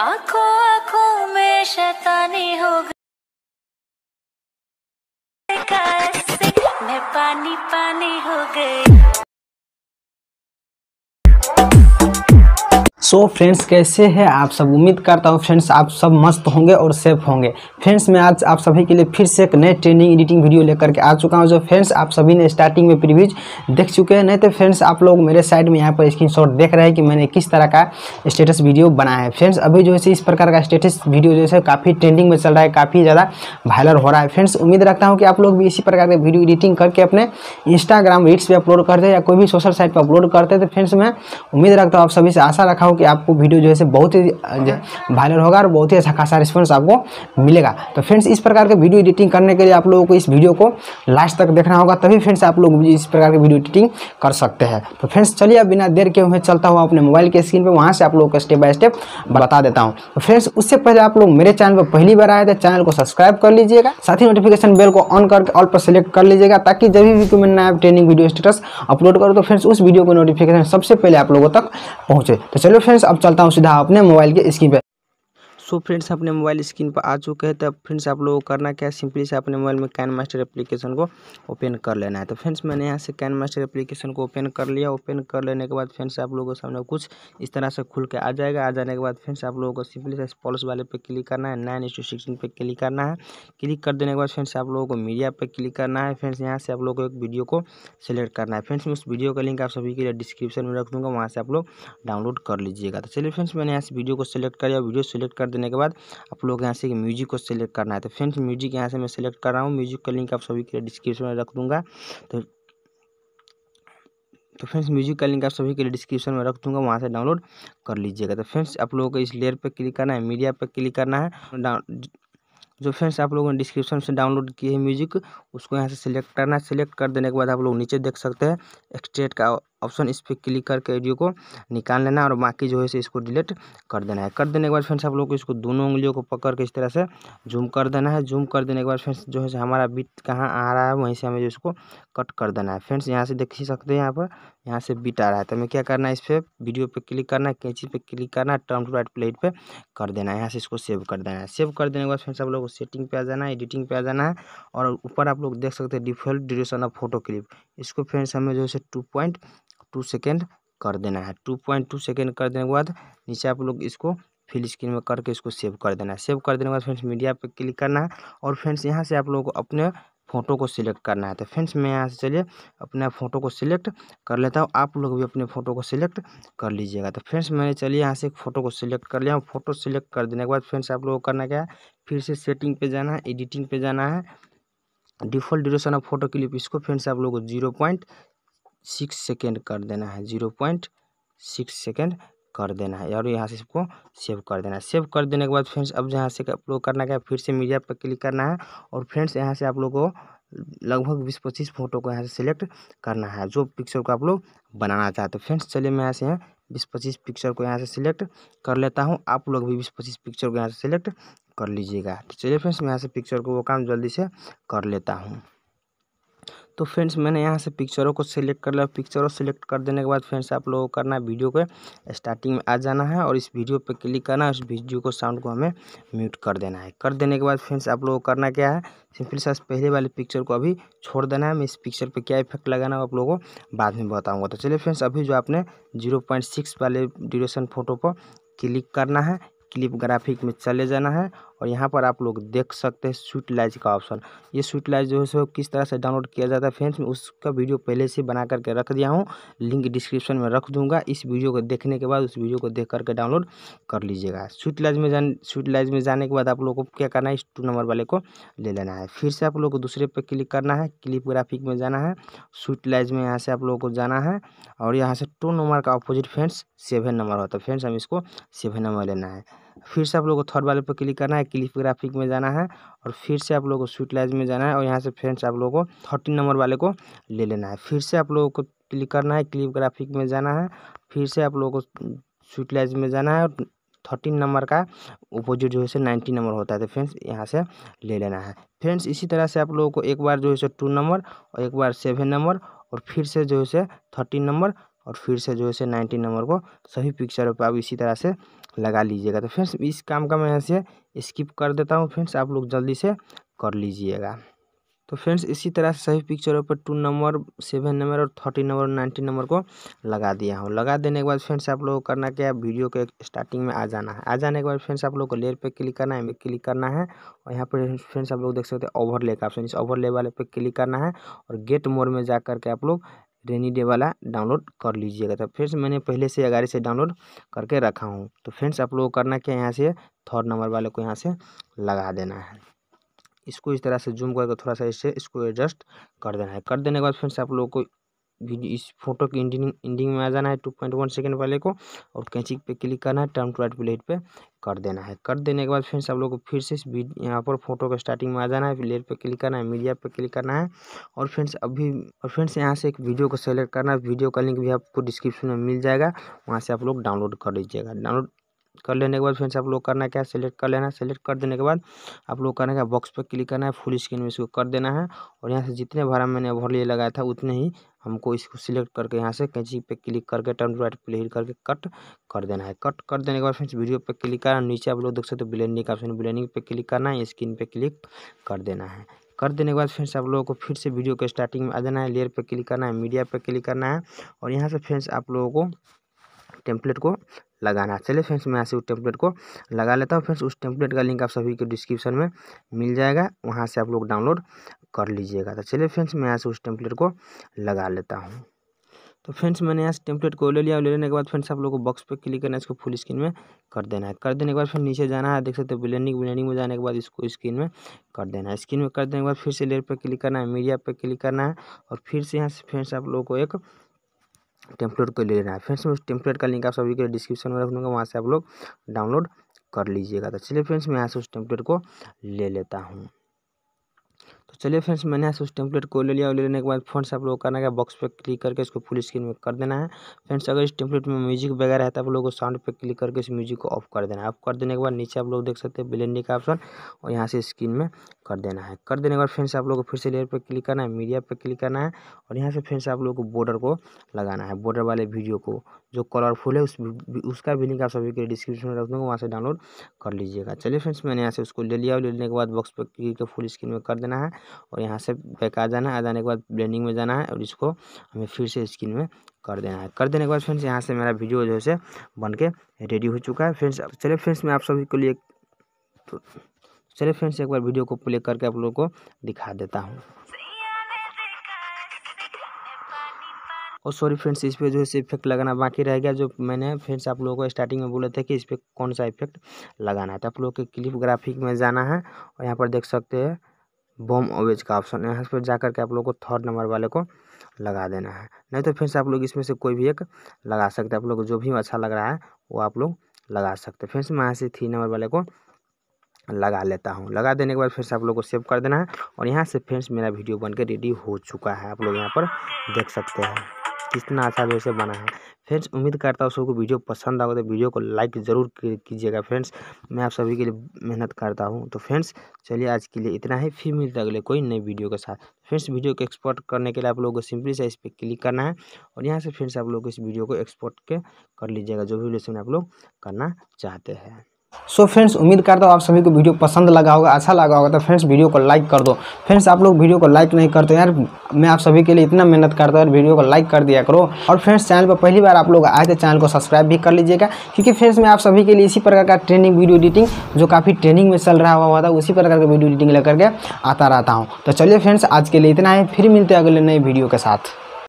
आखो आंखों में शैतानी हो गई मैं पानी पानी हो गई सो so, फ्रेंड्स कैसे हैं आप सब उम्मीद करता हूँ फ्रेंड्स आप सब मस्त होंगे और सेफ होंगे फ्रेंड्स मैं आज आप सभी के लिए फिर से एक नए ट्रेनिंग एडिटिंग वीडियो लेकर के आ चुका हूँ जो फ्रेंड्स आप सभी ने स्टार्टिंग में प्रीव्यूज देख चुके हैं नहीं तो फ्रेंड्स आप लोग मेरे साइड में यहाँ पर स्क्रीन देख रहे हैं कि मैंने किस तरह का स्टेटस वीडियो बनाया है फ्रेंड्स अभी जो है इस प्रकार का स्टेटस वीडियो जो है काफ़ी ट्रेंडिंग में चल रहा है काफ़ी ज़्यादा वायरल हो रहा है फ्रेंड्स उम्मीद रखता हूँ कि आप लोग भी इसी प्रकार के वीडियो एडिटिंग करके अपने इंस्टाग्राम रील्स पर अपलोड करते या कोई भी सोशल साइट पर अपलोड करते तो फ्रेंड्स मैं उम्मीद रखता हूँ आप सभी से आशा रखा हूँ कि आपको वीडियो जो है बहुत ही वायरल होगा और बहुत ही अच्छा खासा रिस्पॉन्स आपको मिलेगा तो फ्रेंड्स इस प्रकार के वीडियो एडिटिंग करने के लिए आप लोगों को इस वीडियो को लास्ट तक देखना होगा तभी फ्रेंड्स आप लोग इस प्रकार के वीडियो एडिटिंग कर सकते हैं तो फ्रेंड्स चलिए अब बिना देर के मैं चलता हुआ अपने मोबाइल के स्क्रीन पर वहाँ से आप लोगों को स्टेप बाय स्टेप बता देता हूँ तो फ्रेंड्स उससे पहले आप लोग मेरे चैनल पर पहली बार आए थे चैनल को सब्सक्राइब कर लीजिएगा साथ ही नोटिफिकेशन बेल को ऑन करके ऑल पर सेलेक्ट कर लीजिएगा ताकि जब भी कोई मैं नया ट्रेनिंग वीडियो स्टेटस अपलोड करूँ तो फ्रेंड्स उस वीडियो को नोटिफिकेशन सबसे पहले आप लोगों तक पहुँचे तो चलो फ्रेंड्स अब चलता हूँ सीधा अपने मोबाइल के स्क्रीन पे सो फ्रेंड्स अपने मोबाइल स्क्रीन पर आ चुके हैं तब फ्रेंड्स आप लोगों को करना क्या है सिंपली से अपने मोबाइल में कैन मास्टर एप्लीकेशन को ओपन कर लेना है तो फ्रेंड्स मैंने यहाँ से कैन मास्टर एप्लीकेशन को ओपन कर लिया ओपन कर लेने के बाद फ्रेंड्स आप लोगों के सामने कुछ इस तरह से खुल के आ जाएगा आ जाने के बाद फ्रेंड्स आप लोगों को सिंपली से पॉलिस वाले पर क्लिक करना है नाइन इंटू सिक्सटीन पर क्लिक करना है क्लिक कर देने के बाद फ्रेंड्स आप लोगों को मीडिया पर क्लिक करना है फ्रेंड्स यहाँ से आप लोगों को एक वीडियो को सिलेक्ट करना है फ्रेंड्स मैं उस वीडियो का लिंक आप सभी के लिए डिस्क्रिप्शन में रख दूँगा वहाँ से आप लोग डाउनलोड कर लीजिएगा तो चलिए फ्रेंड्स मैंने यहाँ से वीडियो को कर लिया वीडियो सिलेक्ट कर देने देने के बाद आप लोग यहाँ से म्यूजिक को सिलेक्ट करना है तो फ्रेंड्स म्यूजिक यहाँ से मैं सिलेक्ट कर रहा हूँ म्यूजिक का लिंक आप सभी के लिए डिस्क्रिप्शन में रख दूँगा तो तो फ्रेंड्स म्यूजिक का लिंक आप सभी के लिए डिस्क्रिप्शन में रख दूंगा वहाँ से डाउनलोड कर लीजिएगा तो फ्रेंड्स आप लोगों को इस लेयर पर क्लिक करना है मीडिया पर क्लिक करना है जो फ्रेंड्स आप लोगों ने डिस्क्रिप्शन से डाउनलोड किए हैं म्यूजिक उसको यहाँ से सिलेक्ट करना है सिलेक्ट कर देने के बाद आप लोग नीचे देख सकते हैं एक्सटेट का ऑप्शन इस पर क्लिक करके ऑडियो को निकाल लेना और बाकी जो है इसको डिलीट कर देना है कर देने के बाद फ्रेंड्स आप लोग को इसको दोनों उंगलियों को पकड़ के इस तरह से जूम कर देना है जूम कर देने के बाद फ्रेंड्स जो है हमारा बीट कहाँ आ रहा है वहीं से हमें जो इसको कट कर देना है फ्रेंड्स यहाँ से देख ही सकते हैं यहाँ पर यहाँ से बीट आ रहा है तो हमें क्या करना है इस पर वीडियो पर क्लिक करना है कैंची पर क्लिक करना है टर्म टू राइट प्लेट पर कर देना है यहाँ से इसको सेव कर देना है सेव कर देने के बाद फ्रेंड्स आप लोग को सेटिंग पे आ जाना है एडिटिंग पे आ जाना है और ऊपर आप लोग देख सकते हैं default duration of photo clip इसको फ्रेंड्स हमें जो है टू पॉइंट टू सेकेंड कर देना है टू पॉइंट टू सेकेंड कर देने के बाद नीचे आप लोग इसको फिल स्क्रीन में करके इसको सेव कर देना है सेव कर देने के बाद फ्रेंड्स मीडिया पर क्लिक करना है और फ्रेंड्स यहाँ से आप लोगों को अपने फ़ोटो को सिलेक्ट करना है तो फ्रेंड्स मैं यहाँ से चलिए अपने फ़ोटो को सिलेक्ट कर लेता हूँ आप लोग भी अपने फ़ोटो को सिलेक्ट कर लीजिएगा तो फ्रेंड्स मैंने चलिए यहाँ से एक फ़ोटो को सिलेक्ट कर लिया हूँ फ़ोटो सिलेक्ट कर देने के बाद फ्रेंड्स आप लोगों को करना क्या है फिर से सेटिंग पे जाना है एडिटिंग पे जाना है default duration of photo clip इसको फ्रेंड्स आप लोग को जीरो पॉइंट सिक्स सेकेंड कर देना है जीरो पॉइंट सिक्स सेकेंड कर देना है और यहाँ से इसको सेव कर देना है सेव कर देने के बाद फ्रेंड्स अब जहाँ से अपलोड करना है फिर से मीडिया पर क्लिक करना है और फ्रेंड्स यहाँ से आप लोग को लगभग बीस पच्चीस फोटो को यहाँ से सिलेक्ट करना है जो पिक्चर को आप लोग बनाना चाहते हो फ्रेंड्स चलिए मैं यहाँ से बीस पच्चीस पिक्चर को यहाँ से सिलेक्ट कर लेता हूँ आप लोग भी बीस पच्चीस पिक्चर को यहाँ से सिलेक्ट कर लीजिएगा तो चलिए फ्रेंड्स मैं यहाँ से पिक्चर को वो काम जल्दी से कर लेता हूँ तो फ्रेंड्स मैंने यहाँ से पिक्चरों को सिलेक्ट कर लिया पिक्चरों सेलेक्ट कर देने के बाद फ्रेंड्स आप लोगों को करना है वीडियो के स्टार्टिंग में आ जाना है और इस वीडियो पर क्लिक करना है उस वीडियो को साउंड को हमें म्यूट कर देना है कर देने के बाद फ्रेंड्स आप लोगों को करना क्या है सिंपली सर पहले वाले पिक्चर को अभी छोड़ देना है मैं इस पिक्चर पर क्या इफेक्ट लगाना है आप लोगों को बाद में बताऊँगा तो चलिए फ्रेंड्स अभी जो आपने जीरो वाले ड्यूरेशन फ़ोटो पर क्लिक करना है क्लिप ग्राफिक में चले जाना है और यहाँ पर आप लोग देख सकते हैं लाइज का ऑप्शन ये लाइज जो है सो किस तरह से डाउनलोड किया जाता है फ्रेंड्स मैं उसका वीडियो पहले से बना करके रख दिया हूँ लिंक डिस्क्रिप्शन में रख दूंगा इस वीडियो को देखने के बाद उस वीडियो को देख करके डाउनलोड कर लीजिएगा लाइज में जान लाइज में जाने के बाद आप लोग को क्या करना है इस टू नंबर वाले को ले लेना है फिर से आप लोग को दूसरे पर क्लिक करना है क्लिप ग्राफिक में जाना है लाइज में यहाँ से आप लोगों को जाना है और यहाँ से टू नंबर का अपोजिट फ्रेंड्स सेवन नंबर होता है फ्रेंड्स हम इसको सेवन नंबर लेना है फिर से आप लोगों को थर्ड वाले पर क्लिक करना है क्लिप ग्राफिक में जाना है और फिर से आप लोगों को स्वीटलाइज में जाना है और यहाँ से फ्रेंड्स आप लोगों को थर्टीन नंबर वाले को ले लेना है फिर से आप लोगों को क्लिक करना है क्लिप ग्राफिक में जाना है फिर से आप लोगों को स्वीटलाइज में जाना है और थर्टीन नंबर का अपोजिट जो है नाइन्टीन नंबर होता है तो फ्रेंड्स यहाँ से ले लेना है फ्रेंड्स इसी तरह से आप लोगों को एक बार जो है सो टू नंबर और एक बार सेवन नंबर और फिर से जो है थर्टीन नंबर और फिर से जो है नाइन्टीन नंबर को सभी पिक्चरों पर आप इसी तरह से लगा लीजिएगा तो फ्रेंड्स इस काम का मैं यहाँ से स्किप कर देता हूँ फ्रेंड्स आप लोग जल्दी से कर लीजिएगा तो फ्रेंड्स इसी तरह से सभी पिक्चरों पर टू नंबर सेवन नंबर और थर्टी नंबर और नंबर को लगा दिया हूँ लगा देने के बाद फ्रेंड्स आप लोगों को करना क्या है वीडियो के स्टार्टिंग में आ जाना है आ जाने के बाद फ्रेंड्स आप लोग को लेयर पे क्लिक करना है क्लिक करना है और यहाँ पर फ्रेंड्स आप लोग देख सकते हैं ओवरले का ऑप्शन इस ओवरले वाले पे क्लिक करना है और गेट मोड में जा करके आप लोग रेनी डे वाला डाउनलोड कर लीजिएगा तो फ्रेंड्स मैंने पहले से अगाड़ी से डाउनलोड करके रखा हूँ तो फ्रेंड्स आप लोग करना क्या यहाँ से थर्ड नंबर वाले को यहाँ से लगा देना है इसको इस तरह से जूम करके थोड़ा सा इससे इसको एडजस्ट कर देना है कर देने के बाद फ्रेंड्स आप लोग को इस फोटो की इंडिंग एंडिंग में आ जाना है टू पॉइंट वन सेकेंड वाले को और कैंची पे क्लिक करना है टर्म टू राइट ब्लेड पे कर देना है कर देने के बाद फ्रेंड्स आप लोग को फिर से यहाँ पर फोटो का स्टार्टिंग में आ जाना है ब्लेड पे क्लिक करना है मीडिया पे क्लिक करना है और फ्रेंड्स अभी और फ्रेंड्स यहाँ से एक वीडियो को सेलेक्ट करना है वीडियो का लिंक भी आपको डिस्क्रिप्शन में मिल जाएगा वहाँ से आप लोग डाउनलोड कर लीजिएगा डाउनलोड कर लेने के बाद फ्रेंड्स आप लोग करना क्या है सेलेक्ट कर लेना है सेलेक्ट कर देने के बाद आप लोग करना क्या बॉक्स पर क्लिक करना है फुल स्क्रीन में इसको कर देना है और यहाँ से जितने भाड़ा मैंने ओवर लिए लगाया था उतने ही हमको इसको सिलेक्ट करके यहाँ से कैंची पे क्लिक करके टर्न राइट प्ले करके कट कर देना है कट कर देने के बाद फ्रेंड्स वीडियो पे क्लिक करना नीचे आप लोग देख सकते हो ब्लेंडिंग का ऑप्शन ब्लेंडिंग पे क्लिक करना है स्क्रीन पे क्लिक कर देना है कर देने के बाद फ्रेंड्स आप लोगों को फिर से वीडियो के स्टार्टिंग में आ जाना है लेयर पर क्लिक करना है मीडिया पर क्लिक करना है और यहाँ से फ्रेंड्स आप लोगों को टेम्पलेट को लगाना है चलिए फ्रेंड्स मैं यहाँ से उस टेम्पलेट को लगा लेता हूँ फ्रेंड्स उस टेम्पलेट का लिंक आप सभी को डिस्क्रिप्शन में मिल जाएगा वहाँ से आप लोग डाउनलोड कर लीजिएगा तो चलिए फ्रेंड्स मैं यहाँ से उस टेम्पलेट को लगा लेता हूँ तो फ्रेंड्स मैंने यहाँ से टेम्पलेट को ले लिया और ले लेने के बाद फ्रेंड्स आप लोगों को बॉक्स पे क्लिक करना है इसको फुल स्क्रीन में कर देना है कर देने के बाद फिर नीचे जाना है देख सकते हो ब्लेंडिंग ब्लेंडिंग में जाने के बाद इसको स्क्रीन में कर देना है स्क्रीन में कर देने के बाद फिर से लेयर पर क्लिक करना है मीडिया पर क्लिक करना है और फिर से यहाँ से फ्रेंड्स आप लोगों को एक टेम्पलेट को ले लेना है फ्रेंड्स में उस टेम्पलेट का लिंक आप सभी के डिस्क्रिप्शन में रख दूँगा वहाँ से आप लोग डाउनलोड कर लीजिएगा तो चलिए फ्रेंड्स मैं यहाँ से उस टेम्पलेट को ले लेता हूँ तो चलिए फ्रेंड्स मैंने यहाँ से उस टेम्पलेट को ले लिया और ले लेने के बाद फ्रेंड्स आप लोगों को करना है बॉक्स पे क्लिक करके इसको फुल स्क्रीन में कर देना है फ्रेंड्स अगर इस टेम्पलेट में म्यूजिक वगैरह है तो आप लोगों को साउंड पे क्लिक करके इस म्यूजिक को ऑफ कर देना है ऑफ कर देने के बाद नीचे आप लोग देख सकते हैं ब्लेंडिंग का ऑप्शन और यहाँ से स्क्रीन में कर देना है कर देने के बाद फ्रेंड्स आप लोग को फिर से लेयर पर क्लिक करना है मीडिया पर क्लिक करना है और यहाँ से फ्रेंड्स आप लोग को बॉर्डर को लगाना है बॉर्डर वाले वीडियो को जो कलरफुल है उस उसका भी लिंक आप सभी के डिस्क्रिप्शन में रख दूँगा वहाँ से डाउनलोड कर लीजिएगा चलिए फ्रेंड्स मैंने यहाँ से उसको ले लिया और ले लेने के बाद बॉक्स पर क्लिक फुल स्क्रीन में कर देना है और यहाँ से बैक आ जाना है आ जाने के बाद ब्लेंडिंग में जाना है और इसको हमें फिर से स्क्रीन में कर देना है कर देने के बाद फ्रेंड्स यहाँ से मेरा वीडियो जो है बन के रेडी हो चुका है फ्रेंड्स चले फ्रेंड्स मैं आप सभी के लिए चले फ्रेंड्स एक बार वीडियो को प्ले करके आप लोगों को दिखा देता हूँ और सॉरी फ्रेंड्स इस पर जो है इफेक्ट लगाना बाकी रह गया जो मैंने फ्रेंड्स आप लोगों को स्टार्टिंग में बोला था कि इस पर कौन सा इफेक्ट लगाना है तो आप लोग के क्लिप ग्राफिक में जाना है और यहाँ पर देख सकते हैं बॉम अवेज का ऑप्शन है यहाँ पर जा के आप लोग को थर्ड नंबर वाले को लगा देना है नहीं तो फिर से आप लोग इसमें से कोई भी एक लगा सकते हैं आप लोग जो भी अच्छा लग रहा है वो आप लोग लगा सकते हैं फिर से मैं यहाँ से थ्री नंबर वाले को लगा लेता हूँ लगा देने के बाद फिर से आप लोग को सेव कर देना है और यहाँ से फ्रेंड्स मेरा वीडियो बन के रेडी हो चुका है आप लोग यहाँ पर देख सकते हैं कितना अच्छा जो इसे बना है फ्रेंड्स उम्मीद करता हूँ सबको वीडियो पसंद आओ तो वीडियो को लाइक ज़रूर कीजिएगा फ्रेंड्स मैं आप सभी के लिए मेहनत करता हूँ तो फ्रेंड्स चलिए आज के लिए इतना ही फिर मिलता अगले कोई नई वीडियो के साथ फ्रेंड्स वीडियो को एक्सपोर्ट करने के लिए आप लोगों को सिंपली से इस पर क्लिक करना है और यहाँ से फ्रेंड्स आप लोग इस वीडियो को एक्सपोर्ट के कर लीजिएगा जो भी लेसन आप लोग करना चाहते हैं सो फ्रेंड्स उम्मीद करता हूँ आप सभी को वीडियो पसंद लगा होगा अच्छा लगा होगा तो फ्रेंड्स वीडियो को लाइक कर दो फ्रेंड्स आप लोग वीडियो को लाइक नहीं करते यार मैं आप सभी के लिए इतना मेहनत करता हूँ वीडियो को लाइक कर दिया करो और फ्रेंड्स चैनल पर पहली बार आप लोग आए तो चैनल को सब्सक्राइब भी कर लीजिएगा क्योंकि फ्रेंड्स मैं आप सभी के लिए इसी प्रकार का ट्रेनिंग वीडियो एडिटिंग जो काफ़ी ट्रेनिंग में चल रहा हुआ था उसी प्रकार का वीडियो एडिटिंग लेकर के आता रहता हूँ तो चलिए फ्रेंड्स आज के लिए इतना है फिर मिलते हैं अगले नए वीडियो के साथ